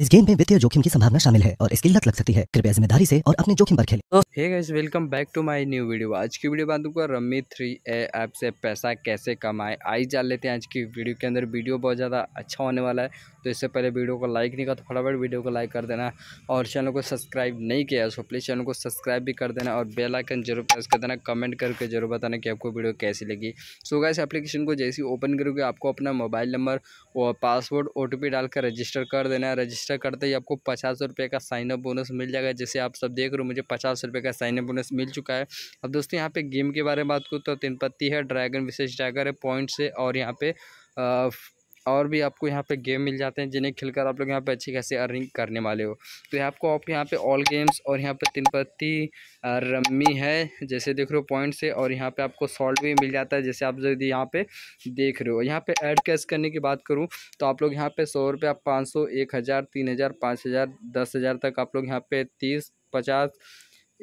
इस गेम में वित्तीय जोखिम की संभावना शामिल है और इसकी लत लग सकती है कृपया जिम्मेदारी से और अपने जोखिम पर खेलें। तो hey guys welcome back to my new video आज की वीडियो बात करूँगा रम्मी थ्री ए ऐप से पैसा कैसे कमाएं आई जान लेते हैं आज की वीडियो के अंदर वीडियो बहुत ज़्यादा अच्छा होने वाला है तो इससे पहले वीडियो को लाइक नहीं कर तो फटाफट वीडियो को लाइक कर देना और चैनल को सब्सक्राइब नहीं किया है प्लीज़ चैनल को सब्सक्राइब भी कर देना और बेलाइकन जरूर प्रेस कर देना कमेंट करके जरूर बताना कि आपको वीडियो कैसी लगी सो गाइस एप्लीकेशन को जैसे ही ओपन करोगे आपको अपना मोबाइल नंबर और पासवर्ड ओ डालकर रजिस्टर कर देना है रजिस्टर रजिस्टर करते ही आपको पचास रुपये का साइनअप बोनस मिल जाएगा जैसे आप सब देख रहे हो मुझे पचास रुपये का साइनअप बोनस मिल चुका है अब दोस्तों यहाँ पे गेम के बारे में बात करूँ तो तीन पत्ती है ड्रैगन विशेष ड्रैगर है पॉइंट्स है और यहाँ पे और भी आपको यहाँ पे गेम मिल जाते हैं जिन्हें खेलकर आप लोग यहाँ पे अच्छी खासी अर्निंग करने वाले हो तो यहाँ आपको आप यहाँ पे ऑल गेम्स और यहाँ पे पत्ती रम्मी है जैसे देख रहे हो पॉइंट से और यहाँ पे आपको सॉल्ट भी मिल जाता है जैसे आप यदि यहाँ पे देख रहे हो यहाँ पे ऐड कैश करने की बात करूँ तो आप लोग यहाँ पर सौ रुपये आप पाँच सौ एक हज़ार तीन हज़ार पाँच हज़ार दस हज़ार तक आप लोग यहाँ पे तीस पचास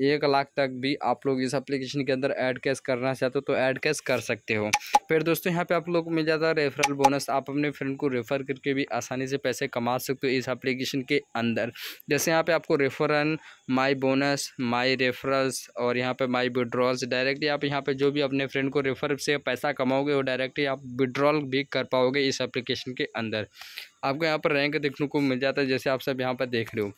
एक लाख तक भी आप लोग इस एप्लीकेशन के अंदर ऐड कैश करना चाहते हो तो ऐड कैश कर सकते हो फिर दोस्तों यहाँ पे आप लोग को मिल जाता है रेफरल बोनस आप अपने फ्रेंड को रेफ़र करके भी आसानी से पैसे कमा सकते हो इस एप्लीकेशन के अंदर जैसे यहाँ पे आपको रेफरन माई बोनस माई रेफरल्स और यहाँ पे माई विड्रॉल्स डायरेक्टली आप यहाँ पर जो भी अपने फ्रेंड को रेफर से पैसा कमाओगे वो डायरेक्टली आप विड्रॉल भी कर पाओगे इस एप्लीकेशन के अंदर आपको यहाँ पर रैंक देखने को मिल जाता है जैसे आप सब यहाँ पर देख रहे हो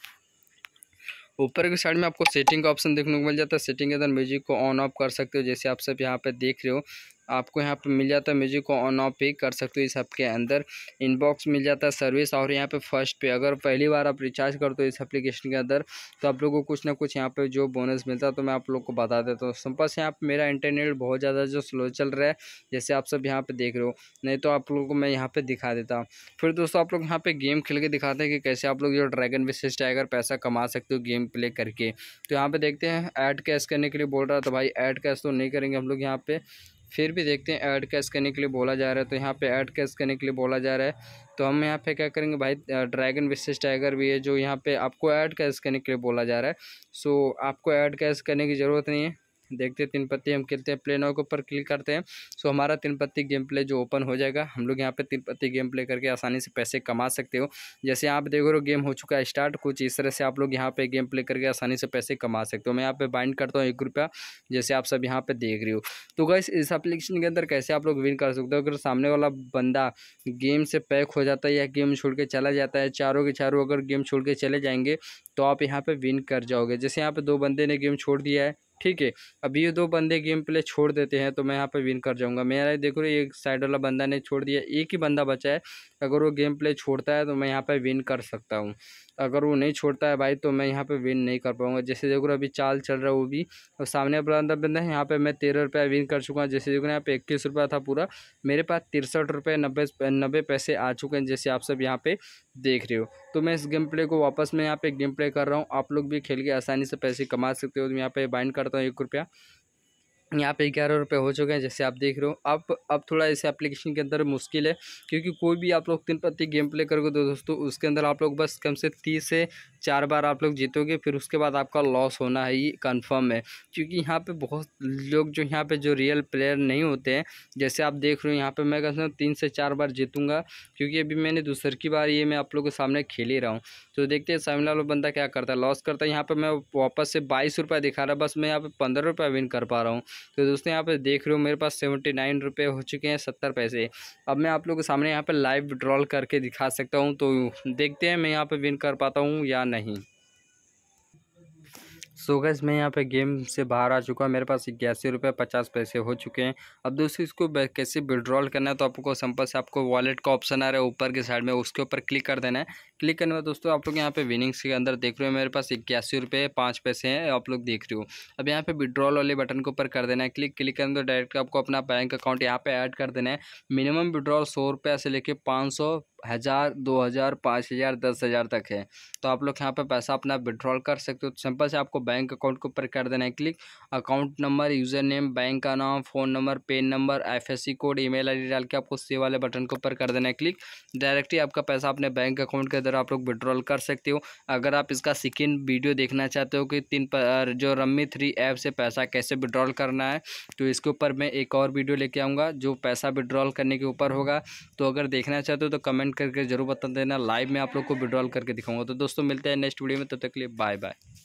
ऊपर की साइड में आपको सेटिंग का ऑप्शन देखने को मिल जाता है सेटिंग के अंदर म्यूजिक को ऑन ऑफ कर सकते हो जैसे आप सब यहाँ पे देख रहे हो आपको यहाँ पर मिल जाता है म्यूजिक को ऑन ऑफ पे कर सकते हो इस ऐप के अंदर इनबॉक्स मिल जाता है सर्विस और यहाँ पे फर्स्ट पे अगर पहली बार आप रिचार्ज करते हो इस एप्लीकेशन के अंदर तो आप लोगों को कुछ ना कुछ यहाँ पे जो बोनस मिलता है तो मैं आप लोग को बता देता हूँ सिंपल से यहाँ पर मेरा इंटरनेट बहुत ज़्यादा जो स्लो चल रहा है जैसे आप सब यहाँ पर देख रहे हो नहीं तो आप लोगों को मैं यहाँ पर दिखा देता हूँ फिर दोस्तों आप लोग यहाँ पर गेम खेल के दिखाते हैं कि कैसे आप लोग जो ड्रैगन विशेष टाइगर पैसा कमा सकते हो गेम प्ले करके तो यहाँ पर देखते हैं ऐड कैश करने के लिए बोल रहा था तो भाई ऐड कैश तो नहीं करेंगे हम लोग यहाँ पर फिर भी देखते हैं ऐड कैश करने के लिए बोला जा रहा है तो यहाँ पे ऐड कैश करने के लिए बोला जा रहा है तो हम यहाँ पे क्या करेंगे भाई ड्रैगन विशेष टाइगर भी है जो यहाँ पे आपको ऐड कैश करने के लिए बोला जा रहा है सो आपको ऐड कैश करने की ज़रूरत नहीं है देखते हैं तीन पत्ती हम खेलते हैं प्ले नाउ के ऊपर क्लिक करते हैं सो हमारा तीन पत्ती गेम प्ले जो ओपन हो जाएगा हम लोग यहाँ पे तीन पत्ती गेम प्ले करके आसानी से पैसे कमा सकते हो जैसे आप देख रहे हो गेम हो चुका है स्टार्ट कुछ इस तरह से आप लोग यहाँ पे गेम प्ले करके आसानी से पैसे कमा सकते हो मैं यहाँ पे बाइंड करता हूँ एक रुपया जैसे आप सब यहाँ पे देख रहे हो तो गैस इस एप्लीकेशन के अंदर कैसे आप लोग विन कर सकते हो अगर सामने वाला बंदा गेम से पैक हो जाता है या गेम छोड़ के चला जाता है चारों के चारों अगर गेम छोड़ के चले जाएंगे तो आप यहाँ पर विन कर जाओगे जैसे यहाँ पर दो बंदे ने गेम छोड़ दिया है ठीक है अभी ये दो बंदे गेम प्ले छोड़ देते हैं तो मैं यहाँ पर विन कर जाऊँगा मेरा देखो ये साइड वाला बंदा ने छोड़ दिया एक ही बंदा बचा है अगर वो गेम प्ले छोड़ता है तो मैं यहाँ पर विन कर सकता हूँ अगर वो नहीं छोड़ता है भाई तो मैं यहाँ पर विन नहीं कर पाऊँगा जैसे देखो अभी चाल चल रहा है वो भी और सामने बंदा बंदा है यहाँ पर मैं तेरह रुपया विन कर चुका हूँ जैसे देखो यहाँ पर इक्कीस रुपया था पूरा मेरे पास तिरसठ रुपये नब्बे नब्बे पैसे आ चुके हैं जैसे आप सब यहाँ पर देख रहे हो तो मैं इस गेम प्ले को वापस मैं यहाँ पर गेम प्ले कर रहा हूँ आप लोग भी खेल के आसानी से पैसे कमा सकते हो तो यहाँ पर बाइंड कर करता हूँ एक रुपया यहाँ पे ग्यारह रुपये हो चुके हैं जैसे आप देख रहे हो अब अब थोड़ा इस एप्लीकेशन के अंदर मुश्किल है क्योंकि कोई भी आप लोग तीन पत्ती गेम प्ले करोगे तो दोस्तों उसके अंदर आप लोग बस कम से तीस से चार बार आप लोग जीतोगे फिर उसके बाद आपका लॉस होना ही कंफर्म है क्योंकि यहाँ पे बहुत लोग जो यहाँ पर जो रियल प्लेयर नहीं होते हैं जैसे आप देख रहे हो यहाँ पर मैं कह सकता तीन से चार बार जीतूँगा क्योंकि अभी मैंने दूसरी की बार ये मैं आप लोग के सामने खेल ही रहा हूँ तो देखते हैं सामने वाला बंदा क्या करता है लॉस करता है यहाँ पर मैं वापस से बाईस दिखा रहा बस मैं यहाँ पर पंद्रह विन कर पा रहा हूँ तो दोस्तों यहाँ पर देख रहे हो मेरे पास सेवेंटी नाइन रुपये हो चुके हैं सत्तर पैसे अब मैं आप लोगों के सामने यहाँ पर लाइव ड्रॉल करके दिखा सकता हूँ तो देखते हैं मैं यहाँ पर विन कर पाता हूँ या नहीं सो so गैस मैं यहाँ पे गेम से बाहर आ चुका मेरे पास इक्यासी रुपये पचास पैसे हो चुके हैं अब दोस्तों इसको कैसे विड्रॉल करना है तो आपको सिंपल से आपको वॉलेट का ऑप्शन आ रहा है ऊपर के साइड में उसके ऊपर क्लिक कर देना है क्लिक करने के दोस्तों आप लोग यहाँ पे विनिंग्स के अंदर देख रहे हो मेरे पास इक्यासी रुपये पाँच पैसे हैं आप लोग देख रहे हो अब यहाँ पे विड्रॉल वाले बटन के ऊपर कर देना है क्लिक क्लिक करने तो डायरेक्ट आपको अपना बैंक अकाउंट यहाँ पे ऐड कर देना है मिनिमम विड्रॉल सौ रुपये से लेके पाँच सौ हज़ार दो हज़ार पाँच हज़ार दस हज़ार तक है तो आप लोग यहाँ पे पैसा अपना विड्रॉल कर सकते हो तो सिंपल से आपको बैंक अकाउंट के ऊपर कर देना है click account number user name bank का नाम phone number PAN number IFSC code email ID डाल के आपको सी वाले बटन के ऊपर कर देना है क्लिक डायरेक्टली आपका पैसा अपने बैंक अकाउंट का इधर आप लोग विड्रॉल कर सकते हो अगर आप इसका सिकिन वीडियो देखना चाहते हो कि तीन पर जो रम्मी थ्री ऐप से पैसा कैसे विड्रॉल करना है तो इसके ऊपर मैं एक और वीडियो लेके आऊँगा जो पैसा विड्रॉल करने के ऊपर होगा तो अगर देखना चाहते हो तो कमेंट करके जरूर बता देना लाइव में आप लोग को विड्रॉल करके दिखाऊंगा तो दोस्तों मिलते हैं नेक्स्ट वीडियो में तब तक के लिए बाय बाय